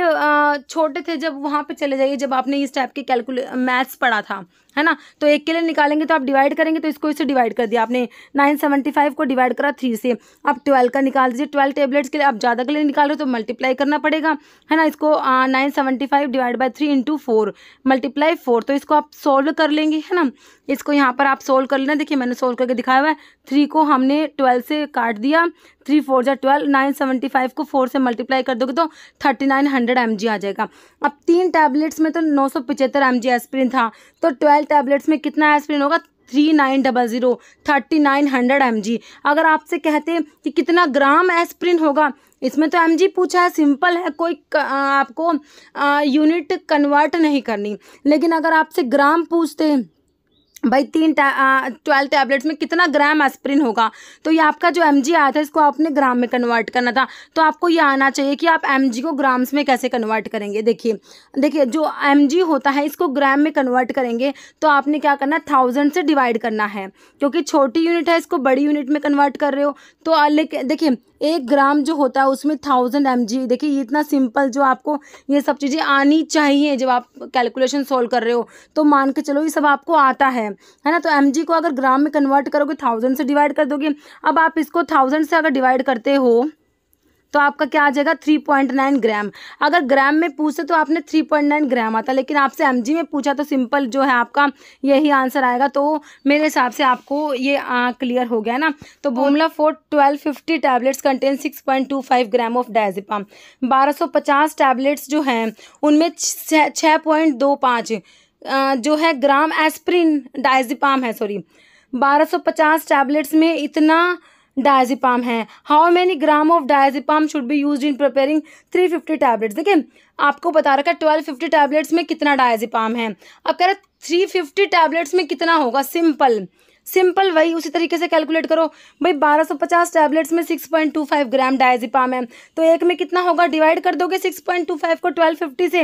छोटे थे जब वहाँ पर चले जाइए जब आपने इस टाइप के कैलकुले मैथ्स पढ़ा था है ना तो एक के लिए निकालेंगे तो आप डिवाइड करेंगे तो इसको इससे डिवाइड कर दिया आपने नाइन सेवेंटी फाइव को डिवाइड करा थ्री से आप ट्वेल्व का निकाल दीजिए ट्वेल्व टेबलेट्स के लिए आप ज़्यादा के लिए निकाल रहे हो तो मल्टीप्लाई करना पड़ेगा है ना इसको nine seventy five divide by three into four multiply four तो इसको आप सोल्व कर लेंगे है ना इसको यहाँ पर आप सोल्व कर लेना देखिए मैंने सोल्व करके दिखाया हुआ है थ्री को हमने ट्वेल्व से काट दिया थ्री फोर जै ट्वेल्व नाइन सेवेंटी फाइव को फोर से मल्टीप्लाई कर दोगे तो thirty nine hundred M G आ जाएगा अब तीन टैबलेट्स में तो नौ सौ पचहत्तर एम जी एस्प्रिन था तो ट्वेल्व टैबलेट्स में कितना एस्प्रिन होगा three nine double zero thirty nine hundred M G अगर आपसे कहते कि कितना ग्राम एस्प्रिन होगा इसमें तो एम जी पूछा है सिंपल है कोई आपको यूनिट कन्वर्ट नहीं करनी लेकिन अगर आपसे ग्राम पूछते भाई तीन ट्वेल्व टैबलेट्स में कितना ग्राम एस्प्रिन होगा तो ये आपका जो एम आया था इसको आपने ग्राम में कन्वर्ट करना था तो आपको ये आना चाहिए कि आप एम को ग्राम्स में कैसे कन्वर्ट करेंगे देखिए देखिए जो एम होता है इसको ग्राम में कन्वर्ट करेंगे तो आपने क्या करना थाउजेंड से डिवाइड करना है क्योंकि छोटी यूनिट है इसको बड़ी यूनिट में कन्वर्ट कर रहे हो तो लेकिन देखिए एक ग्राम जो होता है उसमें थाउजेंड एम देखिए ये इतना सिंपल जो आपको ये सब चीज़ें आनी चाहिए जब आप कैलकुलेशन सोल्व कर रहे हो तो मान के चलो ये सब आपको आता है है ना तो एम को अगर ग्राम में कन्वर्ट करोगे थाउजेंड से डिवाइड कर दोगे अब आप इसको थाउजेंड से अगर डिवाइड करते हो तो आपका क्या आ जाएगा 3.9 ग्राम अगर ग्राम में पूछे तो आपने 3.9 ग्राम आता लेकिन आपसे एम में पूछा तो सिंपल जो है आपका यही आंसर आएगा तो मेरे हिसाब से आपको ये आ, क्लियर हो गया ना तो बोमला four twelve fifty tablets contain 6.25 gram of diazepam 1250 tablets जो हैं उनमें छः पॉइंट जो है ग्राम एस्प्रिन डायजिपाम है सॉरी 1250 टैबलेट्स में इतना डायजिपाम है how many gram of diazepam should be use in preparing three fifty tablets देखिए आपको बता रखा है ट्वेल्व फिफ्टी टैबलेट्स में कितना डायजिपाम है अब कह रहे थ्री फिफ्टी टैबलेट्स में कितना होगा सिंपल सिंपल वही उसी तरीके से कैलकुलेट करो भाई 1250 टैबलेट्स में 6.25 ग्राम डायजिपाम है तो एक में कितना होगा डिवाइड कर दोगे 6.25 को 1250 से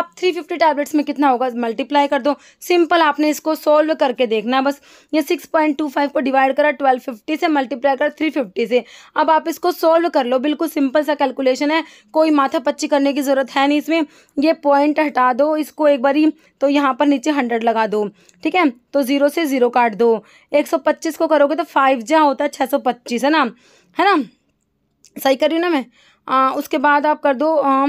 आप 350 टैबलेट्स में कितना होगा मल्टीप्लाई कर दो सिंपल आपने इसको सोल्व करके देखना बस ये 6.25 को डिवाइड करा 1250 से मल्टीप्लाई करा 350 से अब आप इसको सोल्व कर लो बिल्कुल सिंपल सा कैलकुलेशन है कोई माथा पच्ची करने की ज़रूरत है नहीं इसमें ये पॉइंट हटा दो इसको एक बारी तो यहाँ पर नीचे हंड्रेड लगा दो ठीक है तो ज़ीरो से ज़ीरो काट दो एक सौ पच्चीस को करोगे तो फाइव जहाँ होता है छः सौ पच्चीस है ना है ना सही कर रही हूँ ना मैं आ, उसके बाद आप कर दो आ,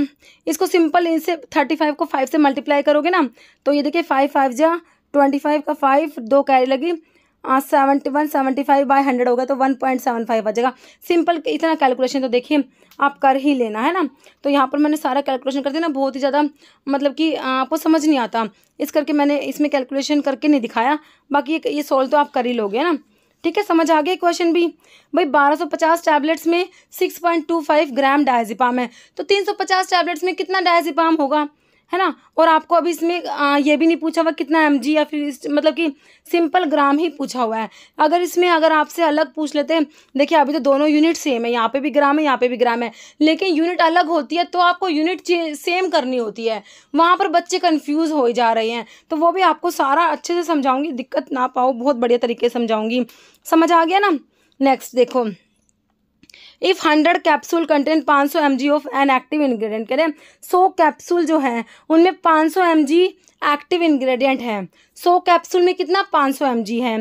इसको सिंपल इनसे थर्टी फाइव को फाइव से मल्टीप्लाई करोगे ना तो ये देखिए फाइव फाइव जहाँ ट्वेंटी फाइव का फाइव दो कैरी लगी seventy one seventy five by hundred हो गया तो वन पॉइंट सेवन फाइव आ जाएगा सिंपल इतना कैलकुलेशन तो देखिए आप कर ही लेना है ना तो यहाँ पर मैंने सारा कैलकुलेशन कर दिया ना बहुत ही ज़्यादा मतलब कि आपको समझ नहीं आता इस करके मैंने इसमें कैलकुलेशन करके नहीं दिखाया बाकी ये, ये तो आप कर ही लोगे ना ठीक है समझ आ गया क्वेश्चन भी भाई 1250 टैबलेट्स में 6.25 ग्राम डायजिपाम है तो 350 टैबलेट्स में कितना डायजिपाम होगा है ना और आपको अभी इसमें ये भी नहीं पूछा हुआ कितना एम या फिर मतलब कि सिंपल ग्राम ही पूछा हुआ है अगर इसमें अगर आपसे अलग पूछ लेते हैं देखिए अभी तो दोनों यूनिट सेम है यहाँ पे भी ग्राम है यहाँ पे भी ग्राम है लेकिन यूनिट अलग होती है तो आपको यूनिट सेम करनी होती है वहाँ पर बच्चे कन्फ्यूज़ हो जा रहे हैं तो वो भी आपको सारा अच्छे से समझाऊँगी दिक्कत ना पाओ बहुत बढ़िया तरीके से समझाऊँगी समझ आ गया ना नेक्स्ट देखो इफ़ हंड्रेड कैप्सूल कंटेन पाँच सौ M G of an active रहे करें सौ कैप्सूल जो हैं उनमें पाँच सौ एम जी एक्टिव इंग्रेडिएंट है सौ कैप्सूल में कितना पाँच सौ एम जी है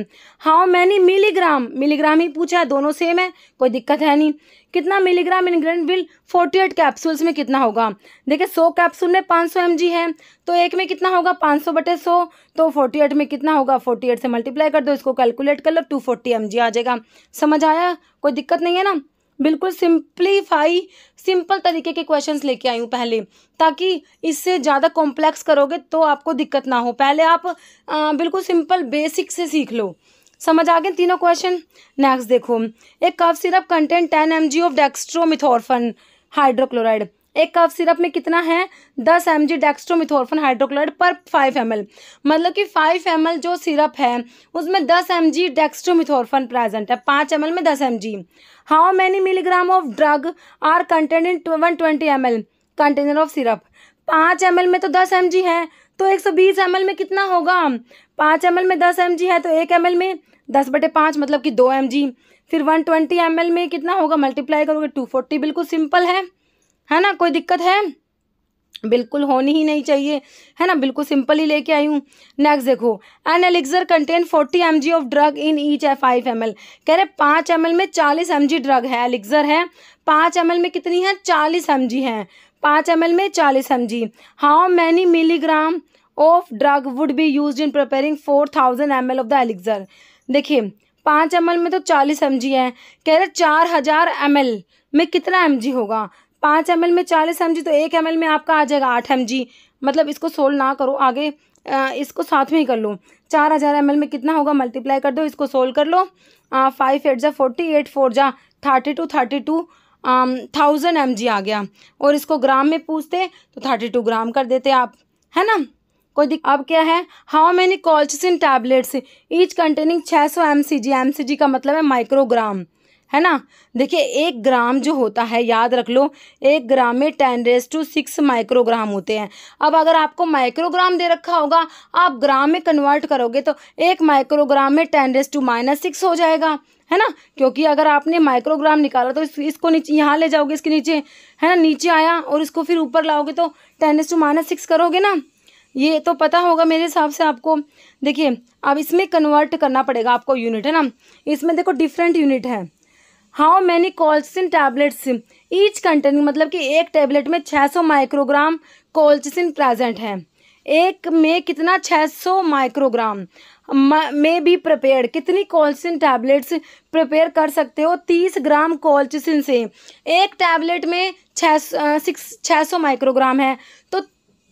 हाउ मैनी मिलीग्राम मिलीग्राम ही पूछा है दोनों सेम है कोई दिक्कत है नहीं कितना milligram ingredient will forty eight capsules में कितना होगा देखिए सौ कैप्सूल में पाँच सौ एम जी है तो एक में कितना होगा पाँच सौ बटे सौ तो फोर्टी एट में कितना होगा फोर्टी एट से मल्टीप्लाई कर दो इसको कैलकुलेट कर लो टू फोर्टी एम जी आ जाएगा समझ आया कोई दिक्कत नहीं है ना बिल्कुल सिंप्लीफाई सिंपल तरीके के क्वेश्चंस लेके आई हूँ पहले ताकि इससे ज़्यादा कॉम्प्लेक्स करोगे तो आपको दिक्कत ना हो पहले आप आ, बिल्कुल सिंपल बेसिक से सीख लो समझ आ गए तीनों क्वेश्चन नेक्स्ट देखो एक cough syrup content ten M of dextromethorphan hydrochloride एक कफ सिरप में कितना है दस एम जी डेक्स्ट्रोमिथोरफन हाइड्रोक्लोराइड पर फाइव एम मतलब कि फाइव एम जो सिरप है उसमें दस एम जी डेक्स्ट्रोमिथोरफन प्रेजेंट है पाँच एम में दस M G how many milligram of drug are content in one twenty M container of syrup पाँच एम में तो दस एम है तो एक सौ बीस एम में कितना होगा पाँच एम में दस एम है तो एक एम में दस बटे पाँच मतलब कि दो एम फिर वन ट्वेंटी एम में कितना होगा मल्टीप्लाई करोगे टू फोर्टी बिल्कुल सिंपल है है ना कोई दिक्कत है बिल्कुल होनी ही नहीं चाहिए है ना बिल्कुल सिंपल ही लेके आई हूँ नेक्स्ट देखो an elixir contain 40 M of drug in each है फाइव एम कह रहे पाँच एम में 40 एम ड्रग है एलिक्सर है पाँच एम में कितनी है 40 एम है पाँच एम में 40 M how many milligram of drug would be use in preparing four thousand M of the elixir देखिए पाँच एम में तो चालीस एम है कह रहे चार हज़ार एम में कितना एम होगा पाँच एम में चालीस एम तो एक एम में आपका आ जाएगा आठ एम मतलब इसको सोल्व ना करो आगे इसको साथ में ही कर लो चार हज़ार एम में कितना होगा मल्टीप्लाई कर दो इसको सोल्व कर लो फाइव एट जा फोर्टी एट फोर जा thirty two thirty two thousand M आ गया और इसको ग्राम में पूछते तो थर्टी टू ग्राम कर देते आप है ना कोई दिक अब क्या है how many colchicine tablets each containing छः सौ एम सी जी एम सी जी का मतलब है माइक्रोग्राम है ना देखिए एक ग्राम जो होता है याद रख लो एक ग्राम में ten raise to six microgram होते हैं अब अगर आपको माइक्रोग्राम दे रखा होगा आप ग्राम में कन्वर्ट करोगे तो एक माइक्रोग्राम में ten raise to minus six हो जाएगा है ना क्योंकि अगर आपने माइक्रोग्राम निकाला तो इस, इसको नीचे यहाँ ले जाओगे इसके नीचे है ना नीचे आया और इसको फिर ऊपर लाओगे तो ten raise to minus six करोगे ना ये तो पता होगा मेरे हिसाब से आपको देखिए अब इसमें कन्वर्ट करना पड़ेगा आपको यूनिट है ना इसमें देखो डिफरेंट यूनिट है how many colchicine tablets each contain मतलब कि एक टैबलेट में 600 माइक्रोग्राम कॉल्चिसिन प्रेजेंट है एक में कितना 600 माइक्रोग्राम में भी प्रिपेयर कितनी कॉल्सिन टैबलेट्स प्रिपेयर कर सकते हो 30 ग्राम कॉल्चिसिन से एक टैबलेट में छः सिक्स छः माइक्रोग्राम है तो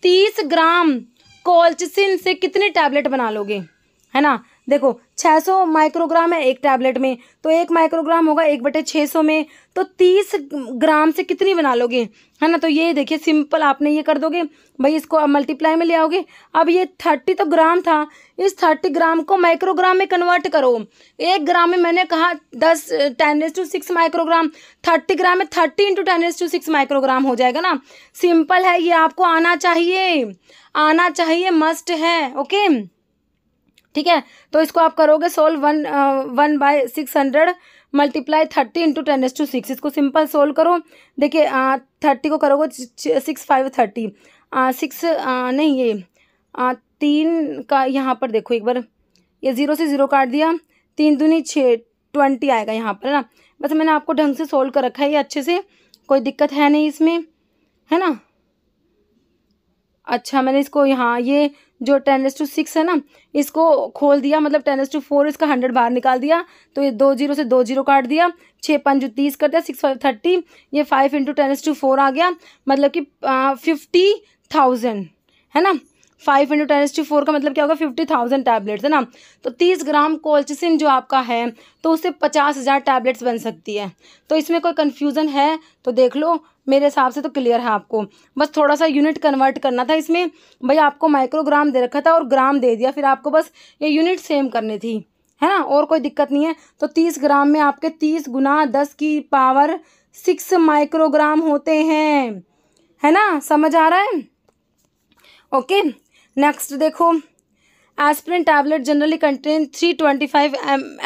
30 ग्राम कॉल्चिसिन से कितने टैबलेट बना लोगे है ना देखो 600 माइक्रोग्राम है एक टैबलेट में तो एक माइक्रोग्राम होगा एक बटे छः सौ में तो तीस ग्राम से कितनी बना लोगे है ना तो ये देखिए सिंपल आपने ये कर दोगे भाई इसको अब मल्टीप्लाई में ले आओगे अब ये थर्टी तो ग्राम था इस थर्टी ग्राम को माइक्रोग्राम में कन्वर्ट करो एक ग्राम में मैंने कहा दस ten raise to six microgram thirty gram में thirty into ten raise to six microgram हो जाएगा ना सिंपल है ये आपको आना चाहिए आना चाहिए मस्ट है ओके ठीक है तो इसको आप करोगे solve one one by six hundred multiply thirty into ten raise to six इसको सिंपल सोल्व करो देखिए थर्टी को करोगे सिक्स फाइव थर्टी सिक्स नहीं ये आ, तीन का यहाँ पर देखो एक बार ये ज़ीरो से ज़ीरो काट दिया तीन दूनी छः ट्वेंटी आएगा यहाँ पर है ना बस मैंने आपको ढंग से सोल्व कर रखा है ये अच्छे से कोई दिक्कत है नहीं इसमें है ना अच्छा मैंने इसको यहाँ ये जो टेन एस टू सिक्स है ना इसको खोल दिया मतलब टेन एस टू फोर इसका हंड्रेड बाहर निकाल दिया तो ये दो जीरो से दो जीरो काट दिया छः जो तीस कर दिया सिक्स फाइव थर्टी ये five into ten raise to four आ गया मतलब कि फिफ्टी थाउजेंड है ना five into ten to four का मतलब क्या होगा फिफ्टी थाउजेंड टैबलेट्स है ना तो तीस ग्राम कोल्चिसिन जो आपका है तो उससे पचास हज़ार टैबलेट्स बन सकती है तो इसमें कोई कन्फ्यूज़न है तो देख लो मेरे हिसाब से तो क्लियर है आपको बस थोड़ा सा यूनिट कन्वर्ट करना था इसमें भाई आपको माइक्रोग्राम दे रखा था और ग्राम दे दिया फिर आपको बस ये यूनिट सेम करनी थी है ना और कोई दिक्कत नहीं है तो तीस ग्राम में आपके तीस गुना दस की पावर सिक्स माइक्रोग्राम होते हैं है ना समझ आ रहा है ओके नेक्स्ट देखो aspirin tablet generally contain three twenty five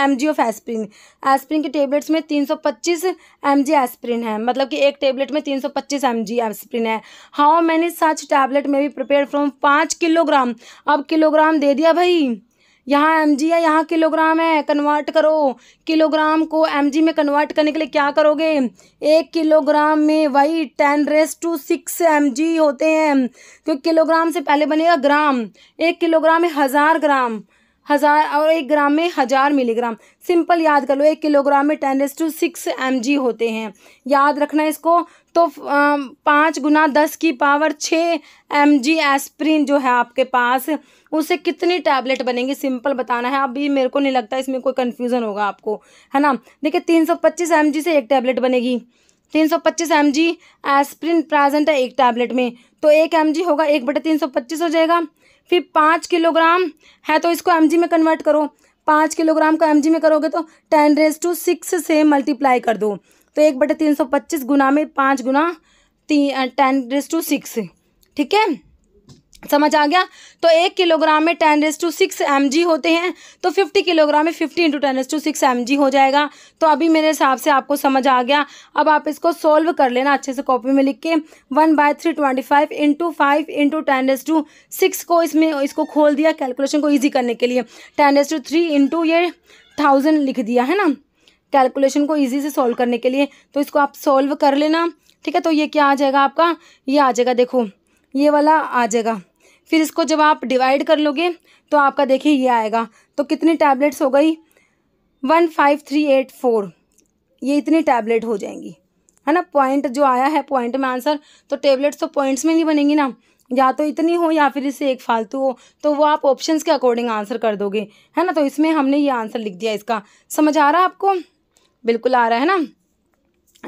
M G of aspirin aspirin के टेबलेट्स में तीन सौ पच्चीस एम जी एस्प्रिन है मतलब कि एक टेबलेट में तीन सौ पच्चीस एम जी एस्प्रिन है how many such tablet may be prepare from पाँच किलोग्राम अब किलोग्राम दे दिया भाई यहाँ एम जी है यहाँ किलोग्राम है कन्वर्ट करो किलोग्राम को एम जी में कन्वर्ट करने के लिए क्या करोगे एक किलोग्राम में वही ten raise to six M G होते हैं क्योंकि किलोग्राम से पहले बनेगा ग्राम एक किलोग्राम में हज़ार ग्राम हज़ार और एक ग्राम में हज़ार मिलीग्राम सिंपल याद कर लो एक किलोग्राम में ten raise to six M G होते हैं याद रखना इसको तो पाँच गुना दस की पावर छः एम जी एस्प्रिन जो है आपके पास उससे कितनी टैबलेट बनेंगी सिंपल बताना है अभी मेरे को नहीं लगता इसमें कोई कन्फ्यूज़न होगा आपको है ना देखिए तीन सौ पच्चीस एम जी से एक टैबलेट बनेगी तीन सौ पच्चीस एम जी एस्प्रिन प्रेजेंट है एक टैबलेट में तो एक एम जी होगा एक बटे तीन सौ पच्चीस हो जाएगा फिर पाँच किलोग्राम है तो इसको एम जी में कन्वर्ट करो पाँच किलोग्राम को एम जी में करोगे तो टेन रेज टू सिक्स से मल्टीप्लाई कर दो तो एक बटे तीन सौ पच्चीस गुना में पाँच गुना टेन रेज टू सिक्स ठीक है समझ आ गया तो एक किलोग्राम में ten raise to six M होते हैं तो फिफ्टी किलोग्राम में fifty into ten raise to six M हो जाएगा तो अभी मेरे हिसाब से आपको समझ आ गया अब आप इसको सोल्व कर लेना अच्छे से कॉपी में लिख के one by three twenty five into five into ten raise to six को इसमें इसको खोल दिया कैलकुलेशन को ईजी करने के लिए ten raise to three into ये थाउजेंड लिख दिया है ना कैलकुलेशन को ईजी से सॉल्व करने के लिए तो इसको आप सॉल्व कर लेना ठीक है तो ये क्या आ जाएगा आपका ये आ जाएगा देखो ये वाला आ जाएगा फिर इसको जब आप डिवाइड कर लोगे तो आपका देखिए ये आएगा तो कितनी टैबलेट्स हो गई one five three eight four ये इतनी टैबलेट हो जाएंगी है ना पॉइंट जो आया है पॉइंट में आंसर तो टैबलेट्स तो पॉइंट्स में नहीं बनेंगी ना या तो इतनी हो या फिर इससे एक फालतू हो तो वो आप ऑप्शंस के अकॉर्डिंग आंसर कर दोगे है ना तो इसमें हमने ये आंसर लिख दिया इसका समझ आ रहा है आपको बिल्कुल आ रहा है ना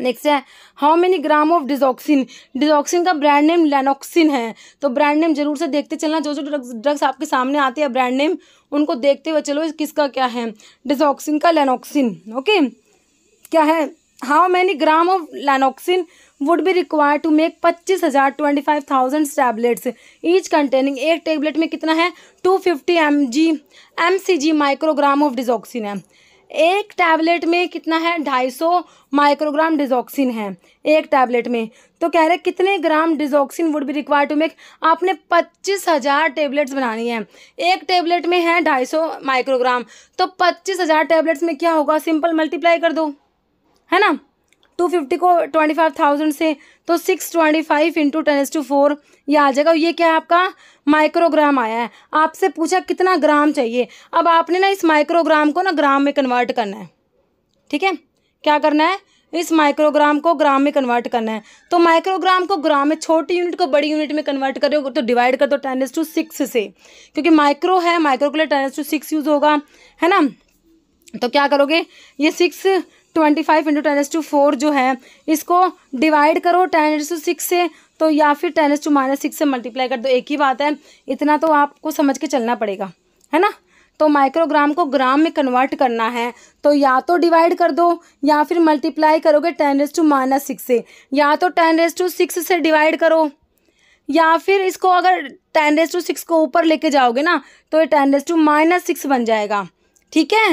नेक्स्ट है how many gram of digoxin digoxin का ब्रांड नेम लेनोक्सिन है तो ब्रांड नेम जरूर से देखते चलना जो जो ड्रग्स ड्रग्स आपके सामने आते हैं ब्रांड नेम उनको देखते हुए चलो किसका क्या है डिजॉक्सिन का लेनोक्सिन ओके क्या है how many gram of Lanoxin would be require to make पच्चीस हज़ार twenty five thousand tablets each containing एक टेबलेट में कितना है two fifty M G M C G microgram of digoxin है एक टैबलेट में कितना है ढाई सौ माइक्रोग्राम डिजॉक्सिन है एक टैबलेट में तो कह रहे कितने gram digoxin would be require to make आपने पच्चीस हज़ार टेबलेट्स बनानी है एक टेबलेट में है ढाई सौ माइक्रोग्राम तो पच्चीस हज़ार टेबलेट्स में क्या होगा सिंपल मल्टीप्लाई कर दो है ना टू फिफ्टी को ट्वेंटी फाइव थाउजेंड से तो six twenty five into ten raise to four ये आ जाएगा ये क्या है आपका माइक्रोग्राम आया है आपसे पूछा कितना ग्राम चाहिए अब आपने ना इस माइक्रोग्राम को ना ग्राम में कन्वर्ट करना है ठीक है क्या करना है इस माइक्रोग्राम को ग्राम में कन्वर्ट करना है तो माइक्रोग्राम को ग्राम में छोटी यूनिट को बड़ी यूनिट में कन्वर्ट कर रहे हो तो डिवाइड कर दो टेन एस टू सिक्स से क्योंकि माइक्रो है माइक्रो के लिए ten raise to six use होगा है ना तो क्या करोगे ये six twenty five into ten raise to four जो है इसको डिवाइड करो टेन एस टू सिक्स से तो या फिर ten raise to minus six से मल्टीप्लाई कर दो एक ही बात है इतना तो आपको समझ के चलना पड़ेगा है ना तो माइक्रोग्राम को ग्राम में कन्वर्ट करना है तो या तो डिवाइड कर दो या फिर मल्टीप्लाई करोगे ten raise to minus six से या तो टेन रेस टू सिक्स से डिवाइड करो या फिर इसको अगर टेन रेस टू सिक्स को ऊपर लेके जाओगे ना तो ये ten raise to minus six बन जाएगा ठीक है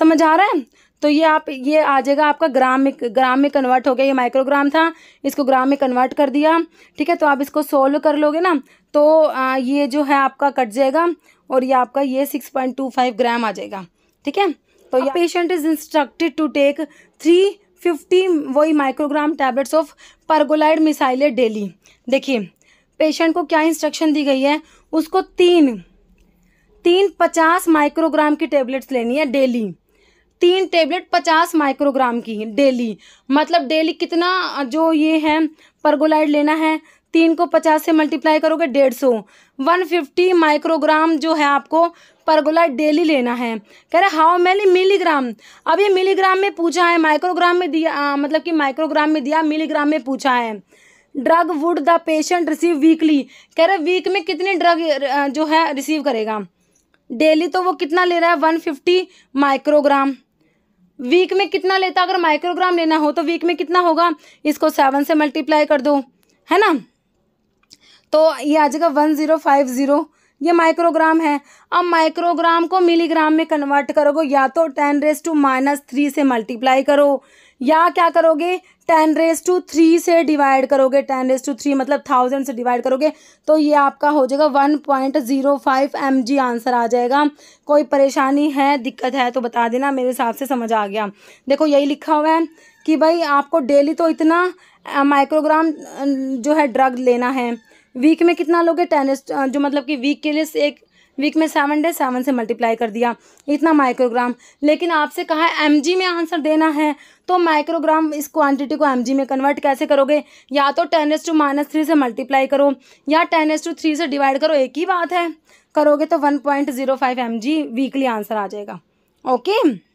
समझ आ रहा है तो ये आप ये आ जाएगा आपका ग्राम में ग्राम में कन्वर्ट हो गया ये माइक्रोग्राम था इसको ग्राम में कन्वर्ट कर दिया ठीक है तो आप इसको सोल्व कर लोगे ना तो आ, ये जो है आपका कट जाएगा और ये आपका ये six point two five gram आ जाएगा ठीक है तो ये patient is instructed to take three fifty वही माइक्रोग्राम टैबलेट्स ऑफ परगोलाइड मिसाइलें डेली देखिए पेशेंट को क्या इंस्ट्रक्शन दी गई है उसको तीन तीन पचास माइक्रोग्राम की टेबलेट्स लेनी है डेली तीन टेबलेट पचास माइक्रोग्राम की डेली मतलब डेली कितना जो ये है परगोलाइड लेना है तीन को पचास से मल्टीप्लाई करोगे डेढ़ सौ वन फिफ्टी माइक्रोग्राम जो है आपको परगोलाइड डेली लेना है कह रहे हाउ मैनी मिलीग्राम अब ये मिलीग्राम में पूछा है माइक्रोग्राम में दिया आ, मतलब कि माइक्रोग्राम में दिया मिलीग्राम में पूछा है drug would the patient receive weekly कह रहे वीक में कितने ड्रग जो है रिसीव करेगा डेली तो वो कितना ले रहा है वन फिफ्टी माइक्रोग्राम वीक में कितना लेता अगर माइक्रोग्राम लेना हो तो वीक में कितना होगा इसको सेवन से मल्टीप्लाई कर दो है ना तो ये आ जाएगा वन ज़ीरो फाइव ज़ीरो ये माइक्रोग्राम है अब माइक्रोग्राम को मिलीग्राम में कन्वर्ट करोगे या तो ten raise to minus three से मल्टीप्लाई करो या क्या करोगे टेन रेस टू थ्री से डिवाइड करोगे टेन रेस टू थ्री मतलब थाउजेंड से डिवाइड करोगे तो ये आपका हो जाएगा one point zero five M G answer आ जाएगा कोई परेशानी है दिक्कत है तो बता देना मेरे हिसाब से समझ आ गया देखो यही लिखा हुआ है कि भाई आपको डेली तो इतना माइक्रोग्राम जो है ड्रग लेना है वीक में कितना लोगे टेनिस जो मतलब कि वीक के लिए एक वीक में सेवन डे सेवन से मल्टीप्लाई कर दिया इतना माइक्रोग्राम लेकिन आपसे कहा है एम में आंसर देना है तो माइक्रोग्राम इस क्वांटिटी को एम में कन्वर्ट कैसे करोगे या तो ten raise to minus three से मल्टीप्लाई करो या टेन एस टू थ्री से डिवाइड करो एक ही बात है करोगे तो one point zero five M G weekly answer आ जाएगा ओके